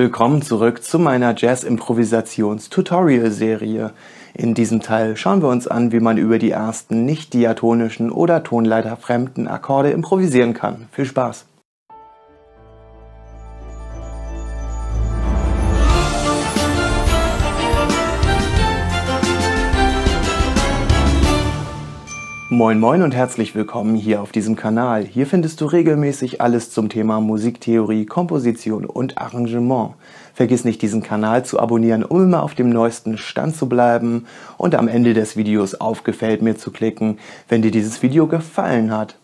Willkommen zurück zu meiner Jazz-Improvisations-Tutorial-Serie. In diesem Teil schauen wir uns an, wie man über die ersten nicht diatonischen oder tonleiterfremden Akkorde improvisieren kann. Viel Spaß! Moin Moin und herzlich willkommen hier auf diesem Kanal. Hier findest du regelmäßig alles zum Thema Musiktheorie, Komposition und Arrangement. Vergiss nicht, diesen Kanal zu abonnieren, um immer auf dem neuesten Stand zu bleiben und am Ende des Videos auf Gefällt mir zu klicken, wenn dir dieses Video gefallen hat.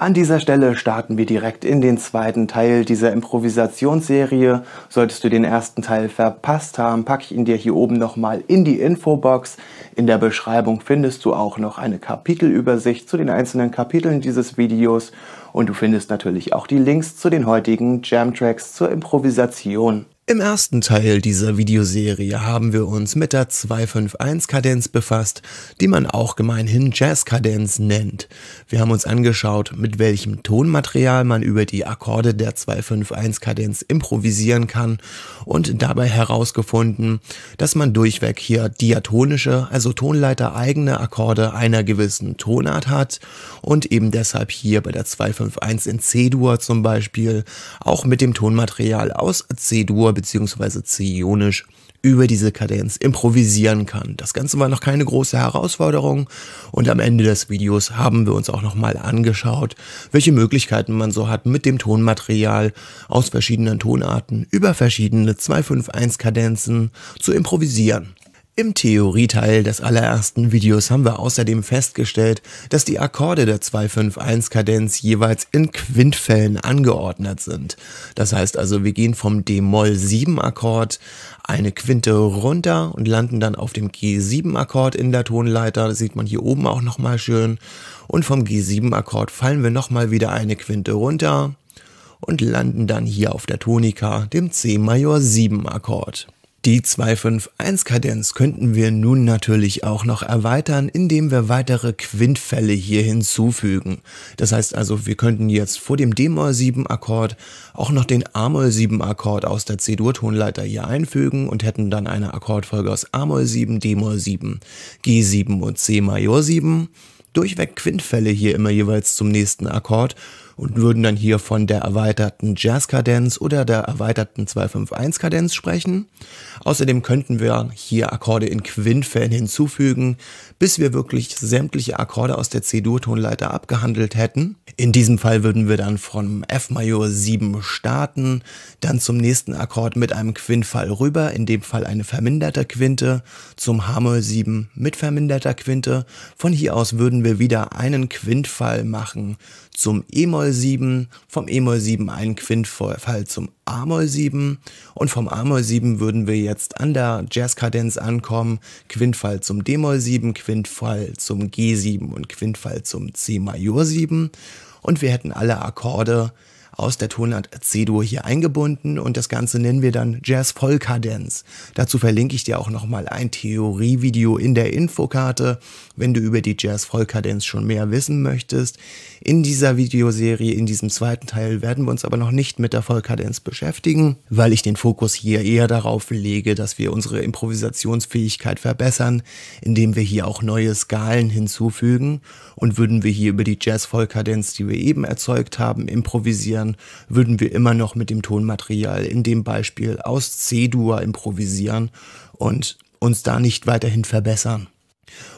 An dieser Stelle starten wir direkt in den zweiten Teil dieser Improvisationsserie. Solltest du den ersten Teil verpasst haben, packe ich ihn dir hier oben nochmal in die Infobox. In der Beschreibung findest du auch noch eine Kapitelübersicht zu den einzelnen Kapiteln dieses Videos und du findest natürlich auch die Links zu den heutigen Jam Tracks zur Improvisation. Im ersten Teil dieser Videoserie haben wir uns mit der 251-Kadenz befasst, die man auch gemeinhin Jazz-Kadenz nennt. Wir haben uns angeschaut, mit welchem Tonmaterial man über die Akkorde der 251-Kadenz improvisieren kann und dabei herausgefunden, dass man durchweg hier diatonische, also tonleitereigene Akkorde einer gewissen Tonart hat und eben deshalb hier bei der 251 in C-Dur zum Beispiel auch mit dem Tonmaterial aus C-Dur beziehungsweise zionisch über diese Kadenz improvisieren kann. Das Ganze war noch keine große Herausforderung und am Ende des Videos haben wir uns auch nochmal angeschaut, welche Möglichkeiten man so hat, mit dem Tonmaterial aus verschiedenen Tonarten über verschiedene 251 Kadenzen zu improvisieren. Im Theorieteil des allerersten Videos haben wir außerdem festgestellt, dass die Akkorde der 251-Kadenz jeweils in Quintfällen angeordnet sind. Das heißt also, wir gehen vom D-Moll-7-Akkord eine Quinte runter und landen dann auf dem G7-Akkord in der Tonleiter. Das sieht man hier oben auch nochmal schön. Und vom G7-Akkord fallen wir nochmal wieder eine Quinte runter und landen dann hier auf der Tonika, dem C-Major-7-Akkord. Die 251-Kadenz könnten wir nun natürlich auch noch erweitern, indem wir weitere Quintfälle hier hinzufügen. Das heißt also, wir könnten jetzt vor dem D-Moll-7-Akkord auch noch den A-Moll-7-Akkord aus der C-Dur-Tonleiter hier einfügen und hätten dann eine Akkordfolge aus A-Moll-7, D-Moll-7, G-7 und C-Major-7. Durchweg Quintfälle hier immer jeweils zum nächsten Akkord und würden dann hier von der erweiterten Jazz-Kadenz oder der erweiterten 251-Kadenz sprechen. Außerdem könnten wir hier Akkorde in Quintfällen hinzufügen, bis wir wirklich sämtliche Akkorde aus der C-Dur-Tonleiter abgehandelt hätten. In diesem Fall würden wir dann von F-Major 7 starten, dann zum nächsten Akkord mit einem Quintfall rüber, in dem Fall eine verminderte Quinte, zum H-Moll 7 mit verminderter Quinte. Von hier aus würden wir wieder einen Quintfall machen zum E-Moll 7, vom E-Moll 7 einen Quintfall zum A-Moll 7 und vom A-Moll 7 würden wir jetzt an der Jazzkadenz ankommen, Quintfall zum D-Moll 7, Quintfall zum G7 und Quintfall zum C-Major 7 und wir hätten alle Akkorde aus der Tonart C-Dur hier eingebunden und das Ganze nennen wir dann jazz Vollkadenz. Dazu verlinke ich dir auch nochmal ein Theorievideo in der Infokarte, wenn du über die jazz Vollkadenz schon mehr wissen möchtest. In dieser Videoserie, in diesem zweiten Teil, werden wir uns aber noch nicht mit der Vollkadenz beschäftigen, weil ich den Fokus hier eher darauf lege, dass wir unsere Improvisationsfähigkeit verbessern, indem wir hier auch neue Skalen hinzufügen und würden wir hier über die Jazz-Vollkadenz, die wir eben erzeugt haben, improvisieren, wären, würden wir immer noch mit dem Tonmaterial in dem Beispiel aus C-Dur improvisieren und uns da nicht weiterhin verbessern.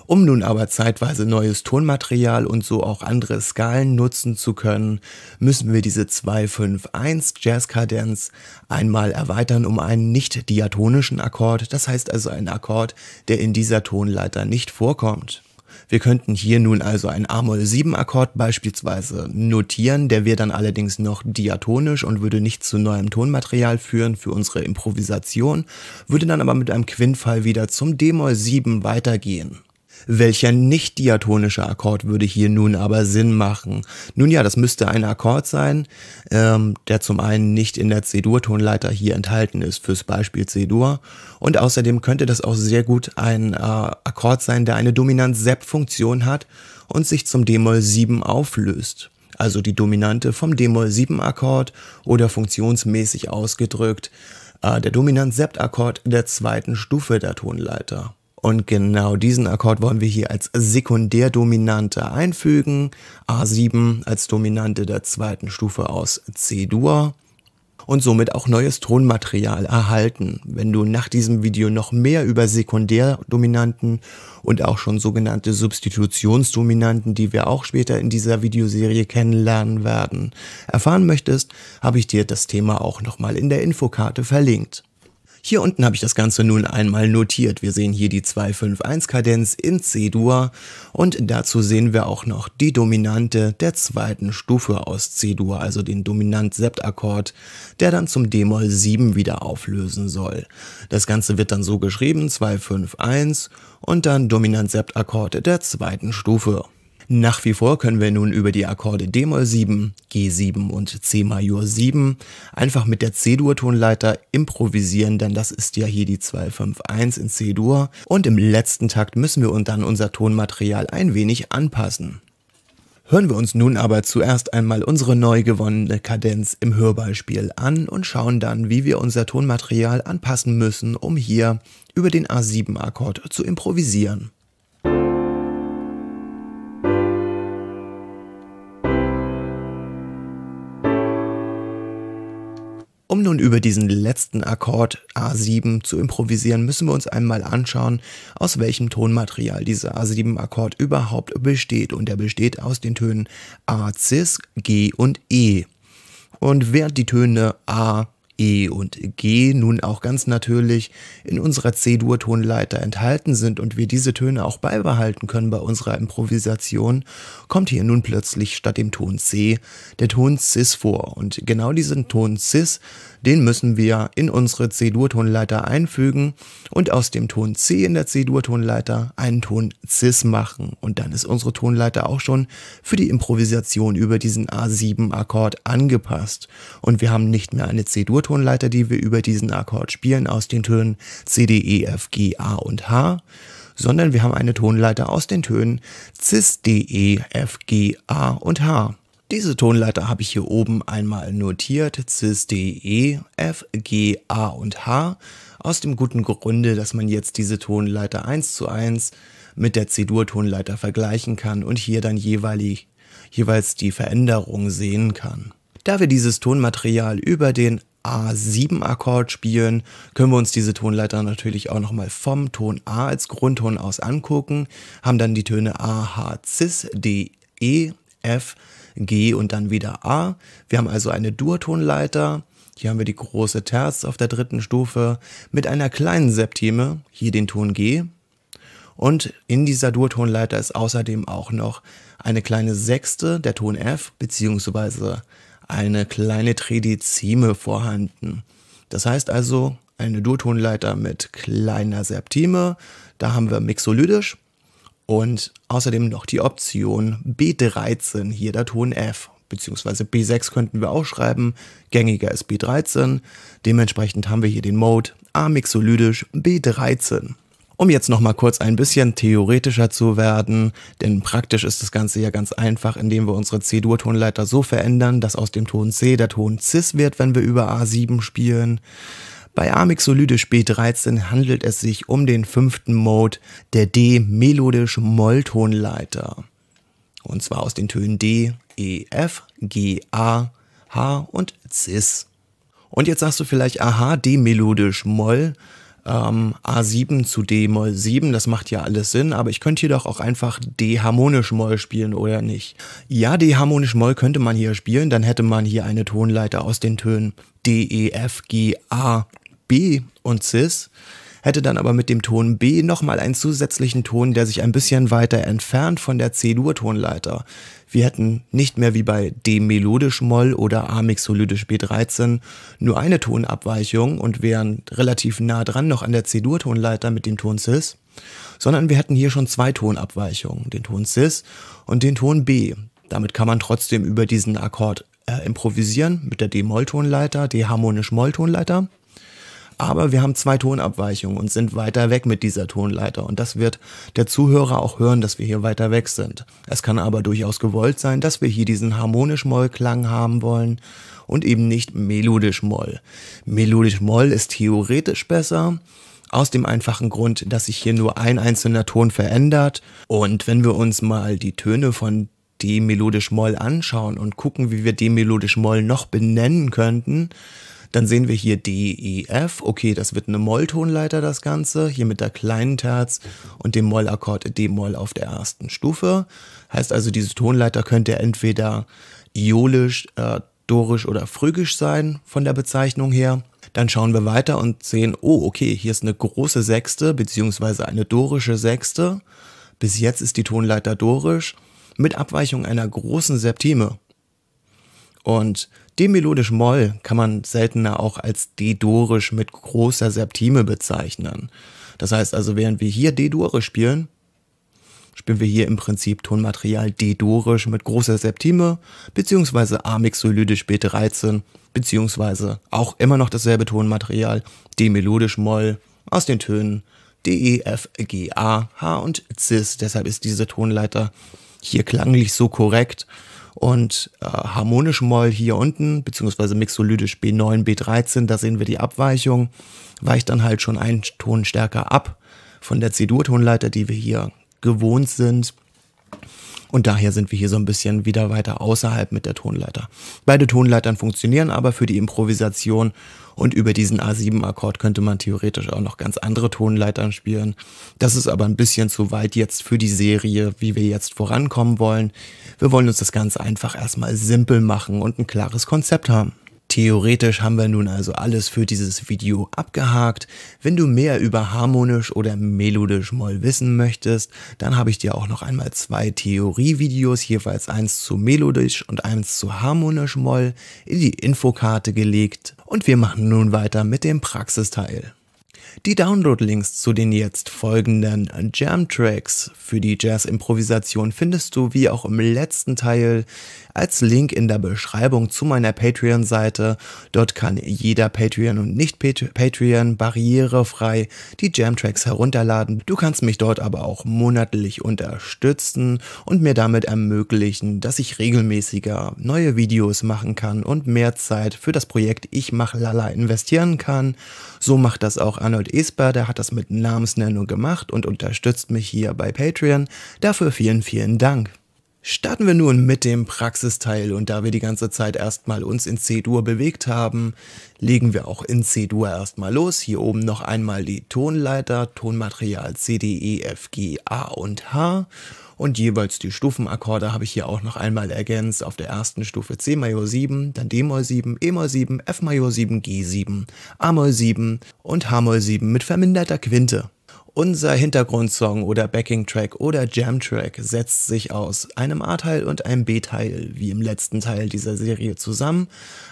Um nun aber zeitweise neues Tonmaterial und so auch andere Skalen nutzen zu können, müssen wir diese 251 Jazzkadenz einmal erweitern um einen nicht diatonischen Akkord, das heißt also einen Akkord, der in dieser Tonleiter nicht vorkommt. Wir könnten hier nun also einen A-Moll-7-Akkord beispielsweise notieren, der wäre dann allerdings noch diatonisch und würde nicht zu neuem Tonmaterial führen für unsere Improvisation, würde dann aber mit einem Quintfall wieder zum D-Moll 7 weitergehen. Welcher nicht diatonische Akkord würde hier nun aber Sinn machen? Nun ja, das müsste ein Akkord sein, ähm, der zum einen nicht in der C-Dur-Tonleiter hier enthalten ist, fürs Beispiel C-Dur. Und außerdem könnte das auch sehr gut ein äh, Akkord sein, der eine Dominant-Sep-Funktion hat und sich zum D-Moll 7 auflöst also die Dominante vom D-Moll 7 Akkord oder funktionsmäßig ausgedrückt äh, der Dominant-Sept-Akkord der zweiten Stufe der Tonleiter. Und genau diesen Akkord wollen wir hier als Sekundärdominante einfügen. A7 als Dominante der zweiten Stufe aus C-Dur und somit auch neues Tonmaterial erhalten. Wenn du nach diesem Video noch mehr über Sekundärdominanten und auch schon sogenannte Substitutionsdominanten, die wir auch später in dieser Videoserie kennenlernen werden, erfahren möchtest, habe ich dir das Thema auch nochmal in der Infokarte verlinkt. Hier unten habe ich das Ganze nun einmal notiert. Wir sehen hier die 2-5-1-Kadenz in C-Dur und dazu sehen wir auch noch die Dominante der zweiten Stufe aus C-Dur, also den Dominant-Sept-Akkord, der dann zum d moll 7 wieder auflösen soll. Das Ganze wird dann so geschrieben, 2-5-1 und dann Dominant-Sept-Akkord der zweiten Stufe. Nach wie vor können wir nun über die Akkorde d-Moll 7, G7 und c-Major 7 einfach mit der C-Dur-Tonleiter improvisieren, denn das ist ja hier die 251 in C-Dur und im letzten Takt müssen wir dann unser Tonmaterial ein wenig anpassen. Hören wir uns nun aber zuerst einmal unsere neu gewonnene Kadenz im Hörbeispiel an und schauen dann, wie wir unser Tonmaterial anpassen müssen, um hier über den A7-Akkord zu improvisieren. nun über diesen letzten Akkord A7 zu improvisieren, müssen wir uns einmal anschauen, aus welchem Tonmaterial dieser A7-Akkord überhaupt besteht. Und er besteht aus den Tönen A, Cis, G und E. Und während die Töne A, E und G nun auch ganz natürlich in unserer C-Dur-Tonleiter enthalten sind und wir diese Töne auch beibehalten können bei unserer Improvisation, kommt hier nun plötzlich statt dem Ton C der Ton Cis vor. Und genau diesen Ton Cis, den müssen wir in unsere C-Dur-Tonleiter einfügen und aus dem Ton C in der C-Dur-Tonleiter einen Ton Cis machen. Und dann ist unsere Tonleiter auch schon für die Improvisation über diesen A7-Akkord angepasst. Und wir haben nicht mehr eine C-Dur-Tonleiter, Tonleiter, die wir über diesen Akkord spielen, aus den Tönen C, D, E, F, G, A und H, sondern wir haben eine Tonleiter aus den Tönen Cis, D, E, F, G, A und H. Diese Tonleiter habe ich hier oben einmal notiert, Cis, D, E, F, G, A und H, aus dem guten Grunde, dass man jetzt diese Tonleiter 1 zu 1 mit der C-Dur-Tonleiter vergleichen kann und hier dann jeweilig, jeweils die Veränderung sehen kann. Da wir dieses Tonmaterial über den A7-Akkord spielen, können wir uns diese Tonleiter natürlich auch nochmal vom Ton A als Grundton aus angucken, haben dann die Töne A, H, Cis, D, E, F, G und dann wieder A. Wir haben also eine Dur-Tonleiter. Hier haben wir die große Terz auf der dritten Stufe mit einer kleinen Septime, hier den Ton G. Und in dieser Dur-Tonleiter ist außerdem auch noch eine kleine Sechste, der Ton F, beziehungsweise eine kleine Tridizime vorhanden. Das heißt also eine Durtonleiter mit kleiner Septime, da haben wir Mixolydisch und außerdem noch die Option B13, hier der Ton F, beziehungsweise B6 könnten wir auch schreiben, gängiger ist B13, dementsprechend haben wir hier den Mode A-Mixolydisch B13. Um jetzt nochmal kurz ein bisschen theoretischer zu werden, denn praktisch ist das Ganze ja ganz einfach, indem wir unsere C-Dur-Tonleiter so verändern, dass aus dem Ton C der Ton Cis wird, wenn wir über A7 spielen. Bei Amixolydisch B13 handelt es sich um den fünften Mode der d melodisch moll tonleiter Und zwar aus den Tönen D, E, F, G, A, H und Cis. Und jetzt sagst du vielleicht, aha, D-melodisch Moll ähm, A7 zu D Moll 7, das macht ja alles Sinn, aber ich könnte hier doch auch einfach D harmonisch Moll spielen, oder nicht? Ja, D harmonisch Moll könnte man hier spielen, dann hätte man hier eine Tonleiter aus den Tönen D, E, F, G, A, B und Cis hätte dann aber mit dem Ton B nochmal einen zusätzlichen Ton, der sich ein bisschen weiter entfernt von der C-Dur-Tonleiter. Wir hätten nicht mehr wie bei D-Melodisch-Moll oder A-Mixolydisch B13 nur eine Tonabweichung und wären relativ nah dran noch an der C-Dur-Tonleiter mit dem Ton Cis, sondern wir hätten hier schon zwei Tonabweichungen, den Ton Cis und den Ton B. Damit kann man trotzdem über diesen Akkord äh, improvisieren mit der D-Moll-Tonleiter, D-Harmonisch-Moll-Tonleiter aber wir haben zwei Tonabweichungen und sind weiter weg mit dieser Tonleiter. Und das wird der Zuhörer auch hören, dass wir hier weiter weg sind. Es kann aber durchaus gewollt sein, dass wir hier diesen harmonisch-Moll-Klang haben wollen und eben nicht melodisch-Moll. Melodisch-Moll ist theoretisch besser. Aus dem einfachen Grund, dass sich hier nur ein einzelner Ton verändert. Und wenn wir uns mal die Töne von D-Melodisch-Moll anschauen und gucken, wie wir D-Melodisch-Moll noch benennen könnten, dann sehen wir hier D, E, F. Okay, das wird eine Molltonleiter, das Ganze. Hier mit der kleinen Terz und dem Mollakkord D-Moll auf der ersten Stufe. Heißt also, diese Tonleiter könnte entweder iolisch, äh, dorisch oder phrygisch sein von der Bezeichnung her. Dann schauen wir weiter und sehen, oh, okay, hier ist eine große Sechste beziehungsweise eine dorische Sechste. Bis jetzt ist die Tonleiter dorisch mit Abweichung einer großen Septime. Und D-melodisch Moll kann man seltener auch als D-dorisch mit großer Septime bezeichnen. Das heißt also, während wir hier D-dorisch spielen, spielen wir hier im Prinzip Tonmaterial D-dorisch mit großer Septime, beziehungsweise A-mixolydisch B13, beziehungsweise auch immer noch dasselbe Tonmaterial D-melodisch Moll aus den Tönen D, E, F, G, A, H und Cis. Deshalb ist diese Tonleiter hier klanglich so korrekt, und äh, harmonisch Moll hier unten, beziehungsweise mixolydisch B9, B13, da sehen wir die Abweichung, weicht dann halt schon einen Ton stärker ab von der C-Dur-Tonleiter, die wir hier gewohnt sind. Und daher sind wir hier so ein bisschen wieder weiter außerhalb mit der Tonleiter. Beide Tonleitern funktionieren aber für die Improvisation und über diesen A7-Akkord könnte man theoretisch auch noch ganz andere Tonleitern spielen. Das ist aber ein bisschen zu weit jetzt für die Serie, wie wir jetzt vorankommen wollen. Wir wollen uns das Ganze einfach erstmal simpel machen und ein klares Konzept haben. Theoretisch haben wir nun also alles für dieses Video abgehakt. Wenn du mehr über harmonisch oder melodisch Moll wissen möchtest, dann habe ich dir auch noch einmal zwei Theorievideos, jeweils eins zu melodisch und eins zu harmonisch Moll, in die Infokarte gelegt. Und wir machen nun weiter mit dem Praxisteil. Die Download-Links zu den jetzt folgenden Jam-Tracks für die Jazz-Improvisation findest du wie auch im letzten Teil als Link in der Beschreibung zu meiner Patreon-Seite. Dort kann jeder Patreon und Nicht-Patreon barrierefrei die Jam-Tracks herunterladen. Du kannst mich dort aber auch monatlich unterstützen und mir damit ermöglichen, dass ich regelmäßiger neue Videos machen kann und mehr Zeit für das Projekt Ich mach Lala investieren kann. So macht das auch Arnold Esper, der hat das mit Namensnennung gemacht und unterstützt mich hier bei Patreon. Dafür vielen, vielen Dank. Starten wir nun mit dem Praxisteil und da wir die ganze Zeit erstmal uns in C-Dur bewegt haben, legen wir auch in C-Dur erstmal los. Hier oben noch einmal die Tonleiter, Tonmaterial C, D, E, F, G, A und H und jeweils die Stufenakkorde habe ich hier auch noch einmal ergänzt. Auf der ersten Stufe C Major 7, dann D Moll 7, E Moll 7, F Major 7, G 7, A Moll 7 und H Moll 7 mit verminderter Quinte. Unser Hintergrundsong oder Backing-Track oder Jam-Track setzt sich aus einem A-Teil und einem B-Teil, wie im letzten Teil dieser Serie zusammen,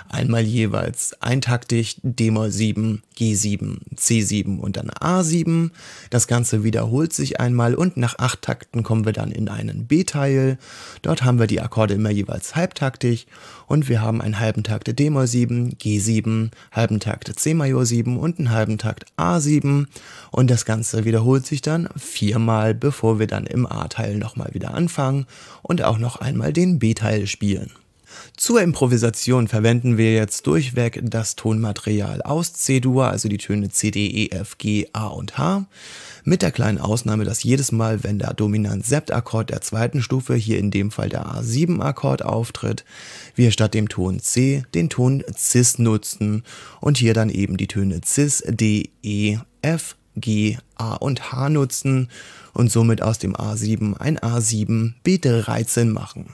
einmal jeweils eintaktig D-Moll 7, G7, C7 und dann A7. Das Ganze wiederholt sich einmal und nach acht Takten kommen wir dann in einen B-Teil. Dort haben wir die Akkorde immer jeweils halbtaktig und wir haben einen halben Takt D-Moll 7, G7, halben Takt C-Major 7 und einen halben Takt A7 und das Ganze wieder wiederholt sich dann viermal, bevor wir dann im A-Teil nochmal wieder anfangen und auch noch einmal den B-Teil spielen. Zur Improvisation verwenden wir jetzt durchweg das Tonmaterial aus C-Dur, also die Töne C, D, E, F, G, A und H, mit der kleinen Ausnahme, dass jedes Mal, wenn der Dominant-Sept-Akkord der zweiten Stufe, hier in dem Fall der A7-Akkord auftritt, wir statt dem Ton C den Ton Cis nutzen und hier dann eben die Töne Cis, D, E, F, G, A und H nutzen und somit aus dem A7 ein A7B13 machen.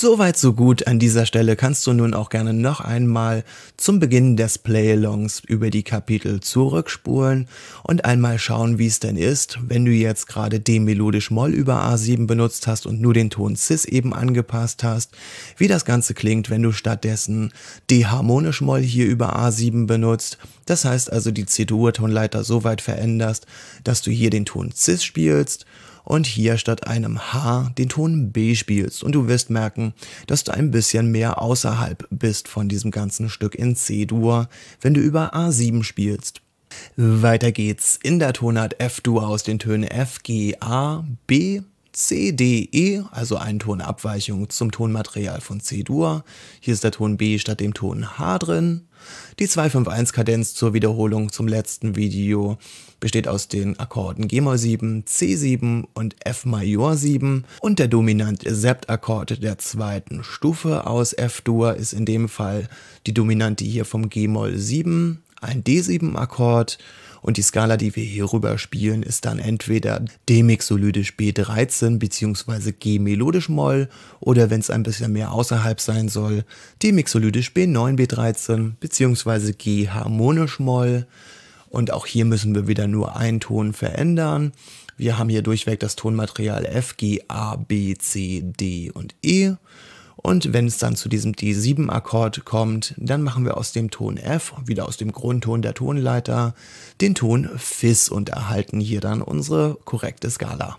Soweit so gut. An dieser Stelle kannst du nun auch gerne noch einmal zum Beginn des Playalongs über die Kapitel zurückspulen und einmal schauen, wie es denn ist, wenn du jetzt gerade d melodisch Moll über A7 benutzt hast und nur den Ton Cis eben angepasst hast, wie das Ganze klingt, wenn du stattdessen D harmonisch Moll hier über A7 benutzt. Das heißt also die C-Dur-Tonleiter so weit veränderst, dass du hier den Ton Cis spielst und hier statt einem H den Ton B spielst und du wirst merken, dass du ein bisschen mehr außerhalb bist von diesem ganzen Stück in C-Dur, wenn du über A7 spielst. Weiter geht's in der Tonart F-Dur aus den Tönen F, G, A, B, C, D, E, also eine Tonabweichung zum Tonmaterial von C-Dur. Hier ist der Ton B statt dem Ton H drin. Die 251-Kadenz zur Wiederholung zum letzten Video besteht aus den Akkorden Gmol 7, C7 und F 7 und der dominante Sept-Akkord der zweiten Stufe aus F-Dur ist in dem Fall die Dominante hier vom Gmol 7, ein D7-Akkord und die Skala, die wir hier rüber spielen, ist dann entweder demixolydisch B13 bzw. G-Melodisch-Moll oder wenn es ein bisschen mehr außerhalb sein soll, demixolydisch B9 B13 bzw. G-Harmonisch-Moll. Und auch hier müssen wir wieder nur einen Ton verändern. Wir haben hier durchweg das Tonmaterial F, G, A, B, C, D und E. Und wenn es dann zu diesem D7-Akkord kommt, dann machen wir aus dem Ton F, wieder aus dem Grundton der Tonleiter, den Ton Fis und erhalten hier dann unsere korrekte Skala.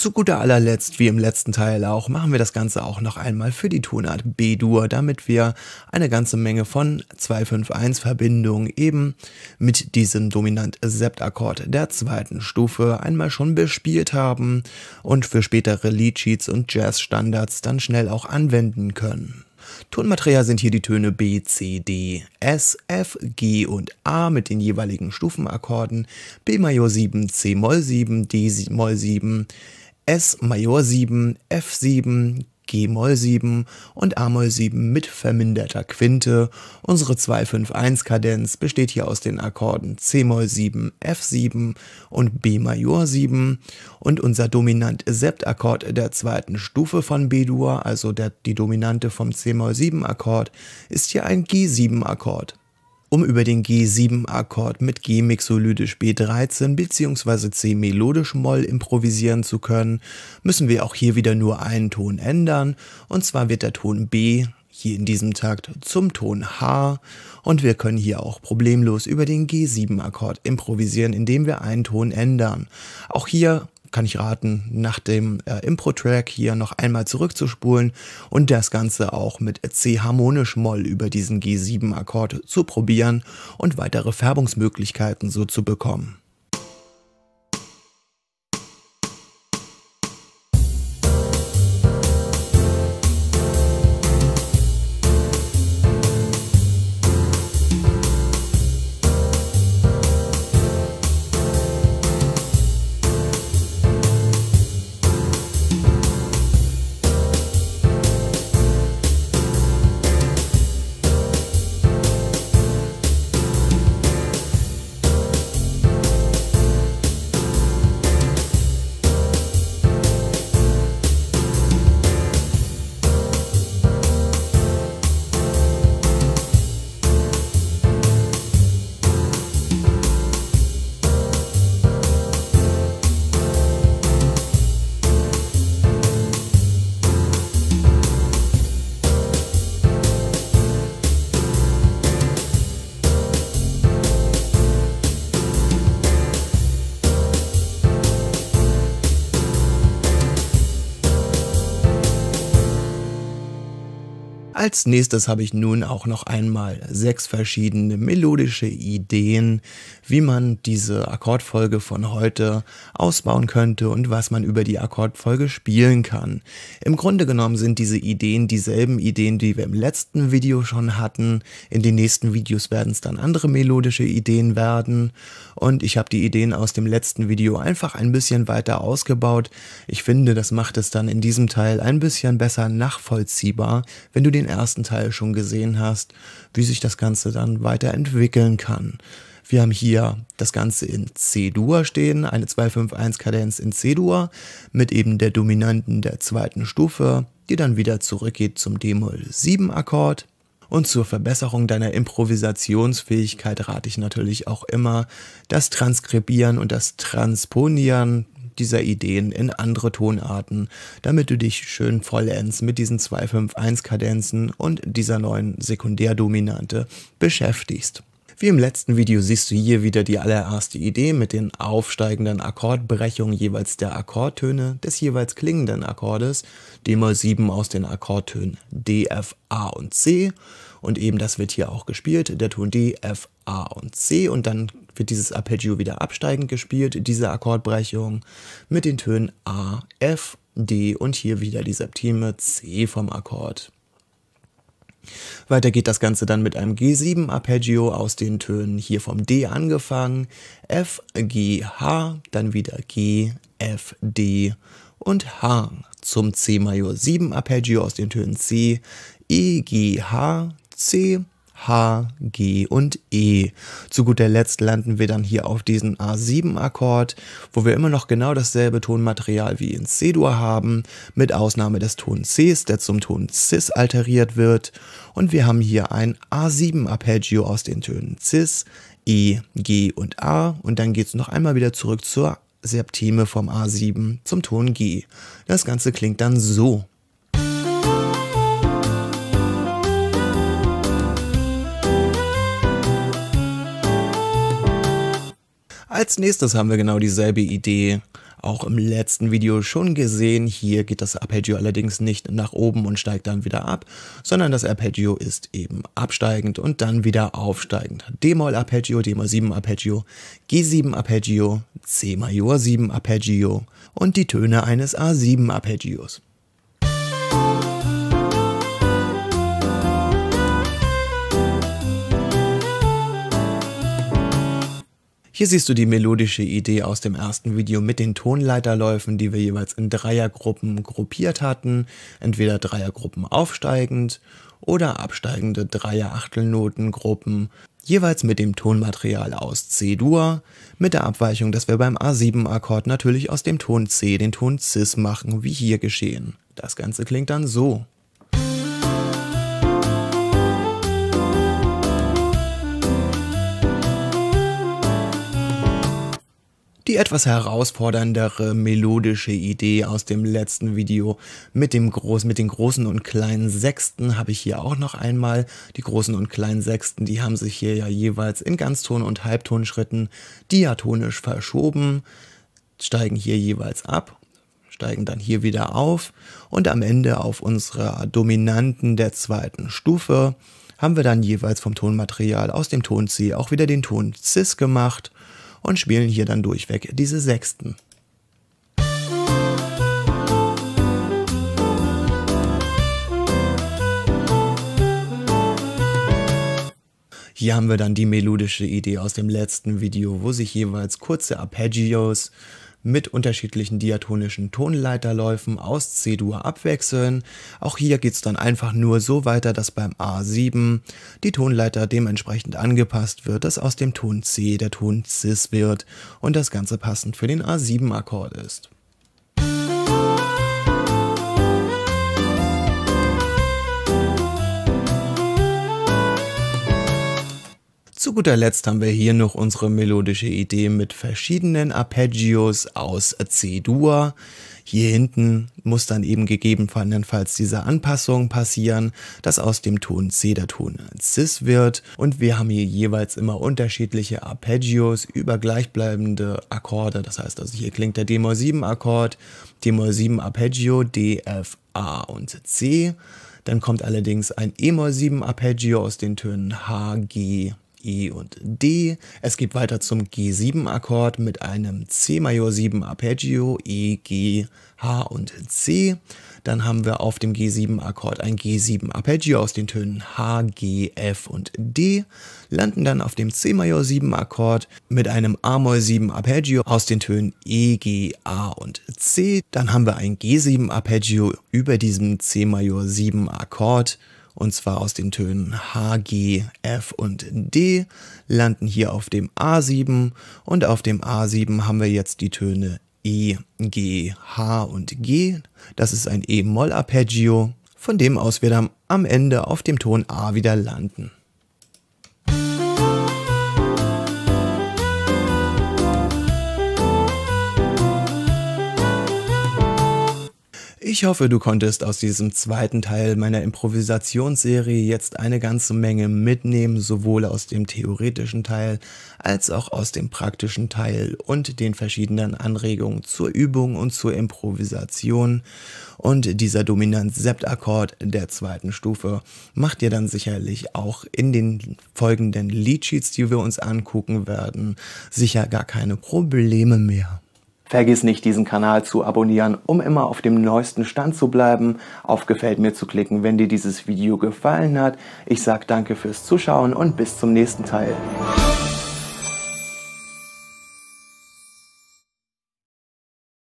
Zu guter allerletzt, wie im letzten Teil auch, machen wir das Ganze auch noch einmal für die Tonart B-Dur, damit wir eine ganze Menge von 2-5-1-Verbindungen eben mit diesem Dominant-Sept-Akkord der zweiten Stufe einmal schon bespielt haben und für spätere Leadsheets und Jazz-Standards dann schnell auch anwenden können. Tonmaterial sind hier die Töne B, C, D, S, F, G und A mit den jeweiligen Stufenakkorden B Major 7, C Moll 7, D Moll 7, S Major 7, F7, G-Moll 7 und A-Moll 7 mit verminderter Quinte. Unsere 251-Kadenz besteht hier aus den Akkorden C-Moll 7, F7 und B Major 7 und unser dominant Sept-Akkord der zweiten Stufe von B-Dur, also der, die Dominante vom C-Moll 7 Akkord, ist hier ein G7 Akkord um über den G7-Akkord mit G-Mixolydisch B13 bzw. C-Melodisch Moll improvisieren zu können, müssen wir auch hier wieder nur einen Ton ändern, und zwar wird der Ton B hier in diesem Takt zum Ton H und wir können hier auch problemlos über den G7-Akkord improvisieren, indem wir einen Ton ändern. Auch hier kann ich raten, nach dem äh, Impro-Track hier noch einmal zurückzuspulen und das Ganze auch mit C-harmonisch-Moll über diesen G7-Akkord zu probieren und weitere Färbungsmöglichkeiten so zu bekommen. Als nächstes habe ich nun auch noch einmal sechs verschiedene melodische Ideen, wie man diese Akkordfolge von heute ausbauen könnte und was man über die Akkordfolge spielen kann. Im Grunde genommen sind diese Ideen dieselben Ideen, die wir im letzten Video schon hatten. In den nächsten Videos werden es dann andere melodische Ideen werden und ich habe die Ideen aus dem letzten Video einfach ein bisschen weiter ausgebaut. Ich finde, das macht es dann in diesem Teil ein bisschen besser nachvollziehbar, wenn du den ersten Teil schon gesehen hast, wie sich das Ganze dann weiterentwickeln kann. Wir haben hier das Ganze in C-Dur stehen, eine 251-Kadenz in C-Dur mit eben der Dominanten der zweiten Stufe, die dann wieder zurückgeht zum D-Moll-7-Akkord. Und zur Verbesserung deiner Improvisationsfähigkeit rate ich natürlich auch immer das Transkribieren und das Transponieren dieser Ideen in andere Tonarten, damit du dich schön vollends mit diesen 2-5-1-Kadenzen und dieser neuen Sekundärdominante beschäftigst. Wie im letzten Video siehst du hier wieder die allererste Idee mit den aufsteigenden Akkordbrechungen jeweils der Akkordtöne des jeweils klingenden Akkordes, d-Moll-7 aus den Akkordtönen D, F, A und C und eben das wird hier auch gespielt, der Ton D, F, A und C und dann wird dieses Arpeggio wieder absteigend gespielt, diese Akkordbrechung mit den Tönen A, F, D und hier wieder die Septime C vom Akkord. Weiter geht das Ganze dann mit einem G7-Arpeggio aus den Tönen hier vom D angefangen, F, G, H, dann wieder G, F, D und H zum C-Major-7-Arpeggio aus den Tönen C, E, G, H, C, H, G und E. Zu guter Letzt landen wir dann hier auf diesen A7-Akkord, wo wir immer noch genau dasselbe Tonmaterial wie in C-Dur haben, mit Ausnahme des Ton Cs, der zum Ton Cis alteriert wird. Und wir haben hier ein A7-Arpeggio aus den Tönen Cis, E, G und A. Und dann geht es noch einmal wieder zurück zur Septime vom A7 zum Ton G. Das Ganze klingt dann so. Als nächstes haben wir genau dieselbe Idee auch im letzten Video schon gesehen. Hier geht das Arpeggio allerdings nicht nach oben und steigt dann wieder ab, sondern das Arpeggio ist eben absteigend und dann wieder aufsteigend. D-Moll Arpeggio, D-Moll 7 Arpeggio, G7 Arpeggio, C-Major 7 Arpeggio und die Töne eines A7 Arpeggios. Hier siehst du die melodische Idee aus dem ersten Video mit den Tonleiterläufen, die wir jeweils in Dreiergruppen gruppiert hatten, entweder Dreiergruppen aufsteigend oder absteigende Dreier-Achtelnotengruppen, jeweils mit dem Tonmaterial aus C-Dur, mit der Abweichung, dass wir beim A7-Akkord natürlich aus dem Ton C den Ton Cis machen, wie hier geschehen. Das Ganze klingt dann so. etwas herausforderndere melodische Idee aus dem letzten Video. Mit, dem Groß, mit den großen und kleinen Sechsten habe ich hier auch noch einmal. Die großen und kleinen Sechsten, die haben sich hier ja jeweils in Ganzton- und Halbtonschritten diatonisch verschoben, steigen hier jeweils ab steigen dann hier wieder auf und am Ende auf unserer Dominanten der zweiten Stufe haben wir dann jeweils vom Tonmaterial aus dem Ton C auch wieder den Ton Cis gemacht und spielen hier dann durchweg diese sechsten. Hier haben wir dann die melodische Idee aus dem letzten Video, wo sich jeweils kurze Arpeggios mit unterschiedlichen diatonischen Tonleiterläufen aus C-Dur abwechseln. Auch hier geht es dann einfach nur so weiter, dass beim A7 die Tonleiter dementsprechend angepasst wird, dass aus dem Ton C der Ton Cis wird und das Ganze passend für den A7-Akkord ist. Zu guter Letzt haben wir hier noch unsere melodische Idee mit verschiedenen Arpeggios aus C-Dur. Hier hinten muss dann eben gegebenenfalls diese Anpassung passieren, dass aus dem Ton C der Ton Cis wird und wir haben hier jeweils immer unterschiedliche Arpeggios über gleichbleibende Akkorde, das heißt also hier klingt der D-Moll 7 Akkord, D-Moll 7 Arpeggio, D, F, A und C. Dann kommt allerdings ein E-Moll 7 Arpeggio aus den Tönen H, G E und D. Es geht weiter zum G7-Akkord mit einem C Major 7 Arpeggio, E, G, H und C. Dann haben wir auf dem G7-Akkord ein G7 Arpeggio aus den Tönen H, G, F und D, landen dann auf dem C Major 7-Akkord mit einem A-Moll 7 Arpeggio aus den Tönen E, G, A und C. Dann haben wir ein G7 Arpeggio über diesem C Major 7 Akkord und zwar aus den Tönen H, G, F und D, landen hier auf dem A7 und auf dem A7 haben wir jetzt die Töne E, G, H und G. Das ist ein E-Moll-Arpeggio, von dem aus wir dann am Ende auf dem Ton A wieder landen. Ich hoffe, du konntest aus diesem zweiten Teil meiner Improvisationsserie jetzt eine ganze Menge mitnehmen, sowohl aus dem theoretischen Teil als auch aus dem praktischen Teil und den verschiedenen Anregungen zur Übung und zur Improvisation. Und dieser Dominant-Sept-Akkord der zweiten Stufe macht dir dann sicherlich auch in den folgenden Leadsheets, die wir uns angucken werden, sicher gar keine Probleme mehr. Vergiss nicht, diesen Kanal zu abonnieren, um immer auf dem neuesten Stand zu bleiben, auf Gefällt mir zu klicken, wenn dir dieses Video gefallen hat. Ich sage danke fürs Zuschauen und bis zum nächsten Teil.